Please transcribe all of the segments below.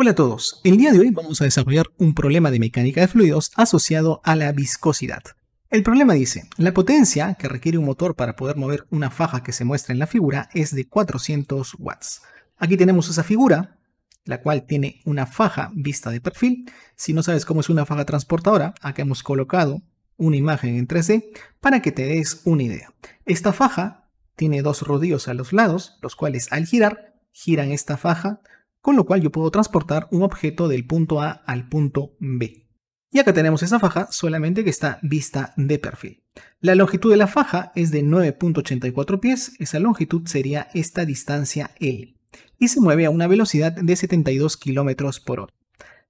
Hola a todos, el día de hoy vamos a desarrollar un problema de mecánica de fluidos asociado a la viscosidad. El problema dice, la potencia que requiere un motor para poder mover una faja que se muestra en la figura es de 400 watts. Aquí tenemos esa figura, la cual tiene una faja vista de perfil. Si no sabes cómo es una faja transportadora, acá hemos colocado una imagen en 3D para que te des una idea. Esta faja tiene dos rodillos a los lados, los cuales al girar, giran esta faja con lo cual yo puedo transportar un objeto del punto A al punto B. Y acá tenemos esa faja, solamente que está vista de perfil. La longitud de la faja es de 9.84 pies, esa longitud sería esta distancia L, y se mueve a una velocidad de 72 km por hora.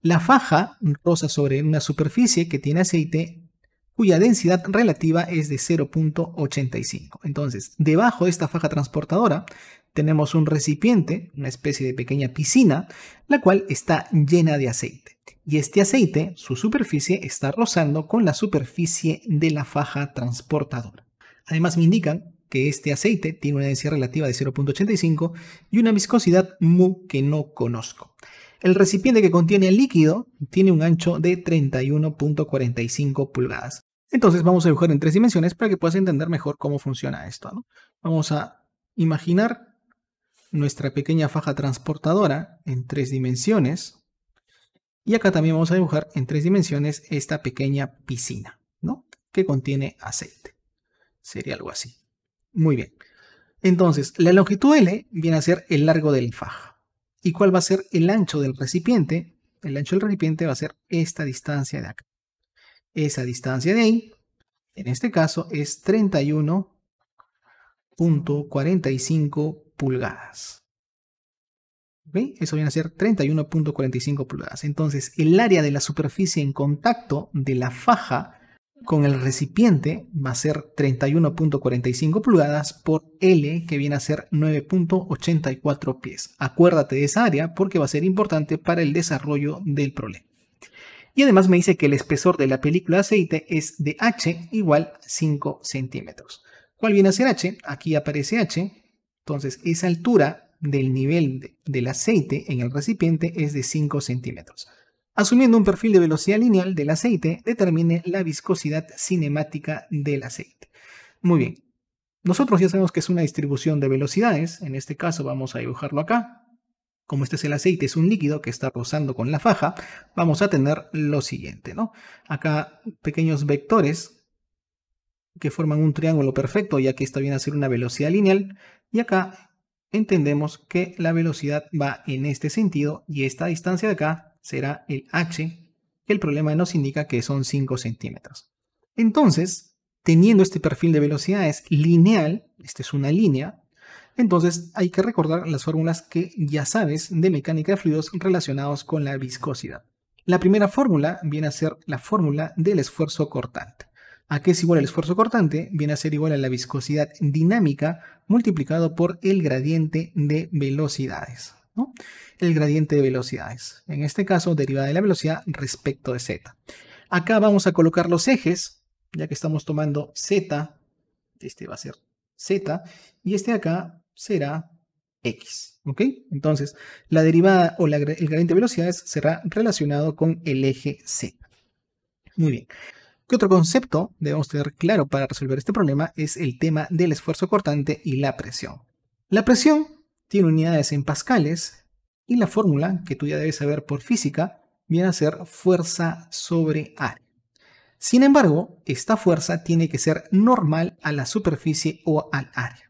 La faja rosa sobre una superficie que tiene aceite cuya densidad relativa es de 0.85. Entonces, debajo de esta faja transportadora tenemos un recipiente, una especie de pequeña piscina, la cual está llena de aceite. Y este aceite, su superficie, está rozando con la superficie de la faja transportadora. Además, me indican que este aceite tiene una densidad relativa de 0.85 y una viscosidad mu que no conozco. El recipiente que contiene el líquido tiene un ancho de 31.45 pulgadas. Entonces vamos a dibujar en tres dimensiones para que puedas entender mejor cómo funciona esto. Vamos a imaginar nuestra pequeña faja transportadora en tres dimensiones. Y acá también vamos a dibujar en tres dimensiones esta pequeña piscina, ¿no? Que contiene aceite. Sería algo así. Muy bien. Entonces, la longitud L viene a ser el largo de la faja. ¿Y cuál va a ser el ancho del recipiente? El ancho del recipiente va a ser esta distancia de acá esa distancia de ahí, en este caso, es 31.45 pulgadas. Eso viene a ser 31.45 pulgadas. Entonces, el área de la superficie en contacto de la faja con el recipiente va a ser 31.45 pulgadas por L, que viene a ser 9.84 pies. Acuérdate de esa área porque va a ser importante para el desarrollo del problema y además me dice que el espesor de la película de aceite es de H igual 5 centímetros. ¿Cuál viene a ser H? Aquí aparece H, entonces esa altura del nivel del aceite en el recipiente es de 5 centímetros. Asumiendo un perfil de velocidad lineal del aceite, determine la viscosidad cinemática del aceite. Muy bien, nosotros ya sabemos que es una distribución de velocidades, en este caso vamos a dibujarlo acá, como este es el aceite, es un líquido que está rozando con la faja, vamos a tener lo siguiente, ¿no? Acá pequeños vectores que forman un triángulo perfecto, ya que está bien hacer una velocidad lineal, y acá entendemos que la velocidad va en este sentido, y esta distancia de acá será el h, que el problema nos indica que son 5 centímetros. Entonces, teniendo este perfil de velocidades lineal, esta es una línea, entonces hay que recordar las fórmulas que ya sabes de mecánica de fluidos relacionados con la viscosidad. La primera fórmula viene a ser la fórmula del esfuerzo cortante. ¿A qué es igual el esfuerzo cortante? Viene a ser igual a la viscosidad dinámica multiplicado por el gradiente de velocidades. El gradiente de velocidades, en este caso derivada de la velocidad respecto de z. Acá vamos a colocar los ejes, ya que estamos tomando z, este va a ser z, y este acá será x. ¿Ok? Entonces, la derivada o el gradiente de velocidades será relacionado con el eje z. Muy bien. ¿Qué otro concepto debemos tener claro para resolver este problema? Es el tema del esfuerzo cortante y la presión. La presión tiene unidades en pascales y la fórmula, que tú ya debes saber por física, viene a ser fuerza sobre área. Sin embargo, esta fuerza tiene que ser normal a la superficie o al área.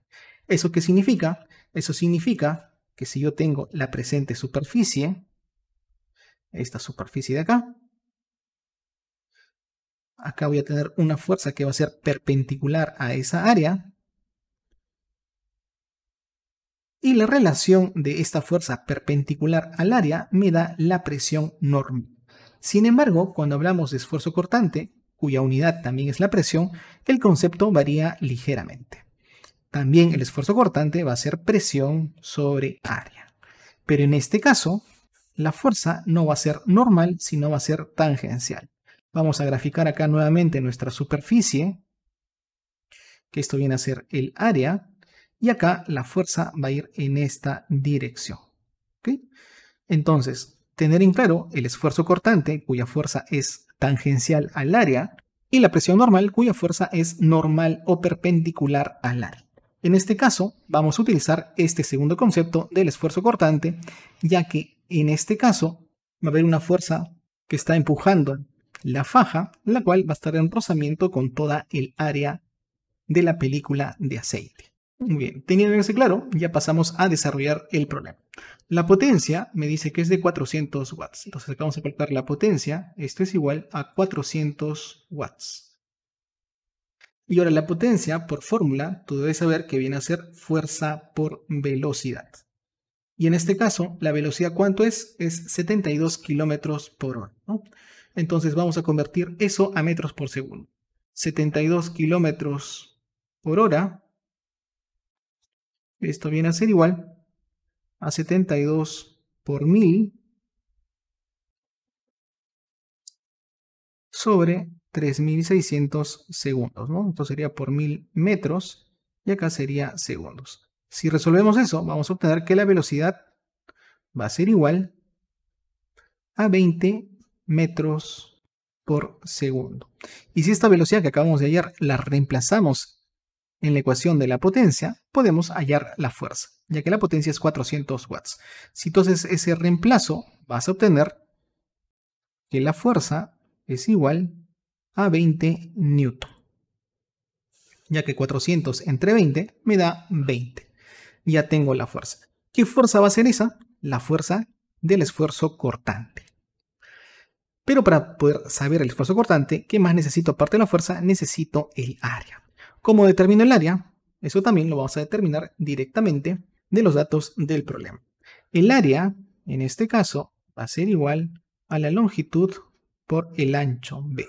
¿Eso qué significa? Eso significa que si yo tengo la presente superficie, esta superficie de acá, acá voy a tener una fuerza que va a ser perpendicular a esa área, y la relación de esta fuerza perpendicular al área me da la presión normal. Sin embargo, cuando hablamos de esfuerzo cortante, cuya unidad también es la presión, el concepto varía ligeramente. También el esfuerzo cortante va a ser presión sobre área. Pero en este caso, la fuerza no va a ser normal, sino va a ser tangencial. Vamos a graficar acá nuevamente nuestra superficie, que esto viene a ser el área, y acá la fuerza va a ir en esta dirección. Entonces, tener en claro el esfuerzo cortante, cuya fuerza es tangencial al área, y la presión normal, cuya fuerza es normal o perpendicular al área. En este caso, vamos a utilizar este segundo concepto del esfuerzo cortante, ya que en este caso va a haber una fuerza que está empujando la faja, la cual va a estar en rozamiento con toda el área de la película de aceite. Muy bien, teniendo eso claro, ya pasamos a desarrollar el problema. La potencia me dice que es de 400 watts, entonces vamos a calcular la potencia, esto es igual a 400 watts. Y ahora la potencia por fórmula, tú debes saber que viene a ser fuerza por velocidad. Y en este caso, la velocidad cuánto es? Es 72 kilómetros por hora. Entonces vamos a convertir eso a metros por segundo. 72 kilómetros por hora. Esto viene a ser igual a 72 por 1000 sobre 3600 segundos, ¿no? Esto sería por 1000 metros y acá sería segundos. Si resolvemos eso, vamos a obtener que la velocidad va a ser igual a 20 metros por segundo. Y si esta velocidad que acabamos de hallar la reemplazamos en la ecuación de la potencia, podemos hallar la fuerza, ya que la potencia es 400 watts. Si entonces ese reemplazo vas a obtener que la fuerza es igual a 20 newton. Ya que 400 entre 20 me da 20. Ya tengo la fuerza. ¿Qué fuerza va a ser esa? La fuerza del esfuerzo cortante. Pero para poder saber el esfuerzo cortante, ¿qué más necesito aparte de la fuerza? Necesito el área. ¿Cómo determino el área? Eso también lo vamos a determinar directamente de los datos del problema. El área, en este caso, va a ser igual a la longitud por el ancho B.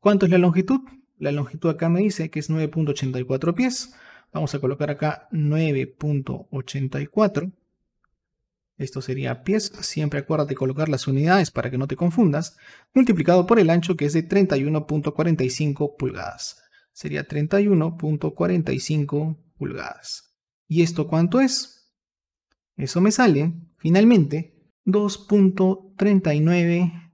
¿Cuánto es la longitud? La longitud acá me dice que es 9.84 pies. Vamos a colocar acá 9.84. Esto sería pies. Siempre acuérdate colocar las unidades para que no te confundas. Multiplicado por el ancho que es de 31.45 pulgadas. Sería 31.45 pulgadas. ¿Y esto cuánto es? Eso me sale, finalmente, 2.39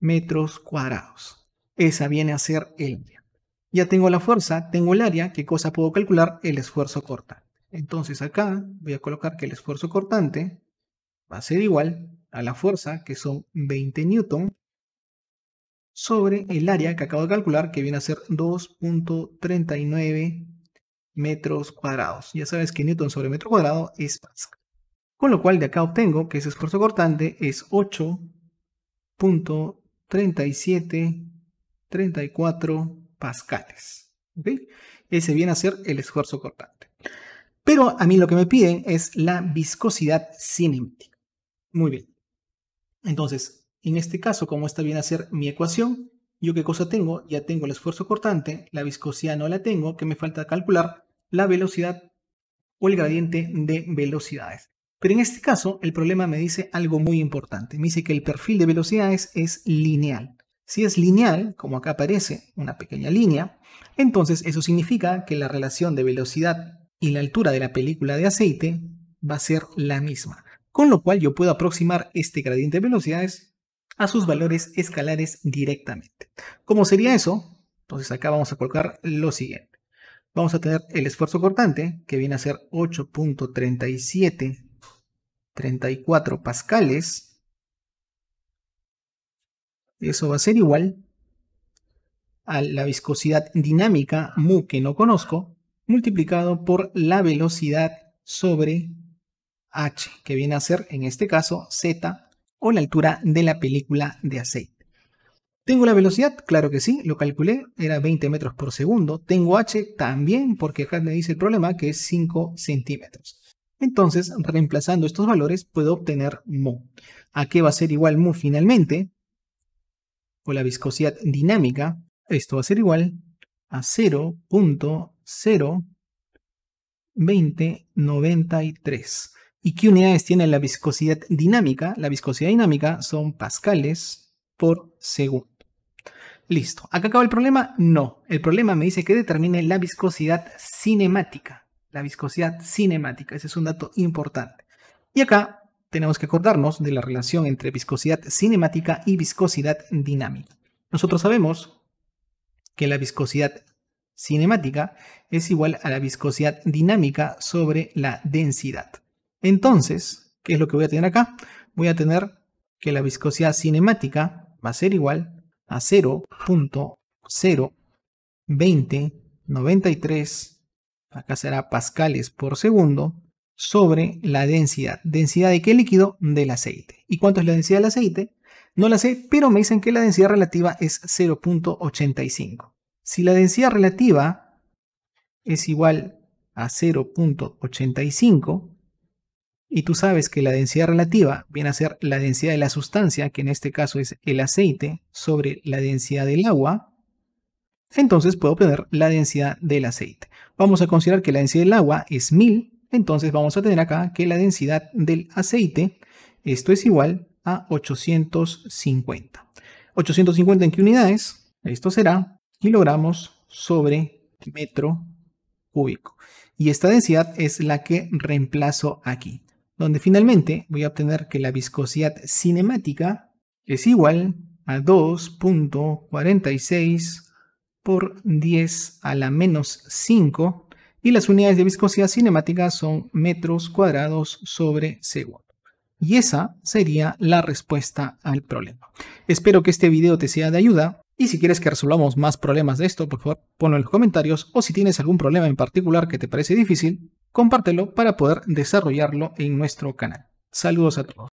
metros cuadrados. Esa viene a ser el área. Ya tengo la fuerza, tengo el área, ¿qué cosa puedo calcular? El esfuerzo cortante. Entonces acá voy a colocar que el esfuerzo cortante va a ser igual a la fuerza, que son 20 newton, sobre el área que acabo de calcular, que viene a ser 2.39 metros cuadrados. Ya sabes que newton sobre metro cuadrado es Pascal. Con lo cual de acá obtengo que ese esfuerzo cortante es 8.37 34 pascales. Ese viene a ser el esfuerzo cortante. Pero a mí lo que me piden es la viscosidad cinemática. Muy bien. Entonces, en este caso, como está bien a ser mi ecuación, ¿yo qué cosa tengo? Ya tengo el esfuerzo cortante, la viscosidad no la tengo, que me falta calcular la velocidad o el gradiente de velocidades. Pero en este caso, el problema me dice algo muy importante. Me dice que el perfil de velocidades es lineal. Si es lineal, como acá aparece una pequeña línea, entonces eso significa que la relación de velocidad y la altura de la película de aceite va a ser la misma, con lo cual yo puedo aproximar este gradiente de velocidades a sus valores escalares directamente. ¿Cómo sería eso? Entonces acá vamos a colocar lo siguiente. Vamos a tener el esfuerzo cortante, que viene a ser 8.3734 pascales, eso va a ser igual a la viscosidad dinámica mu que no conozco multiplicado por la velocidad sobre h, que viene a ser en este caso z o la altura de la película de aceite. ¿Tengo la velocidad? Claro que sí, lo calculé, era 20 metros por segundo. ¿Tengo h? También, porque acá me dice el problema que es 5 centímetros. Entonces, reemplazando estos valores, puedo obtener mu. ¿A qué va a ser igual mu finalmente? o la viscosidad dinámica, esto va a ser igual a 0.02093. ¿Y qué unidades tiene la viscosidad dinámica? La viscosidad dinámica son pascales por segundo. Listo. ¿Acá acaba el problema? No. El problema me dice que determine la viscosidad cinemática. La viscosidad cinemática. Ese es un dato importante. Y acá tenemos que acordarnos de la relación entre viscosidad cinemática y viscosidad dinámica. Nosotros sabemos que la viscosidad cinemática es igual a la viscosidad dinámica sobre la densidad. Entonces, ¿qué es lo que voy a tener acá? Voy a tener que la viscosidad cinemática va a ser igual a 0.02093, acá será pascales por segundo, sobre la densidad. ¿Densidad de qué líquido? Del aceite. ¿Y cuánto es la densidad del aceite? No la sé, pero me dicen que la densidad relativa es 0.85. Si la densidad relativa es igual a 0.85, y tú sabes que la densidad relativa viene a ser la densidad de la sustancia, que en este caso es el aceite, sobre la densidad del agua, entonces puedo obtener la densidad del aceite. Vamos a considerar que la densidad del agua es 1000 entonces vamos a tener acá que la densidad del aceite, esto es igual a 850. 850 en qué unidades? Esto será kilogramos sobre metro cúbico. Y esta densidad es la que reemplazo aquí, donde finalmente voy a obtener que la viscosidad cinemática es igual a 2.46 por 10 a la menos 5 y las unidades de viscosidad cinemática son metros cuadrados sobre segundo. Y esa sería la respuesta al problema. Espero que este video te sea de ayuda. Y si quieres que resolvamos más problemas de esto, por favor ponlo en los comentarios o si tienes algún problema en particular que te parece difícil, compártelo para poder desarrollarlo en nuestro canal. Saludos a todos.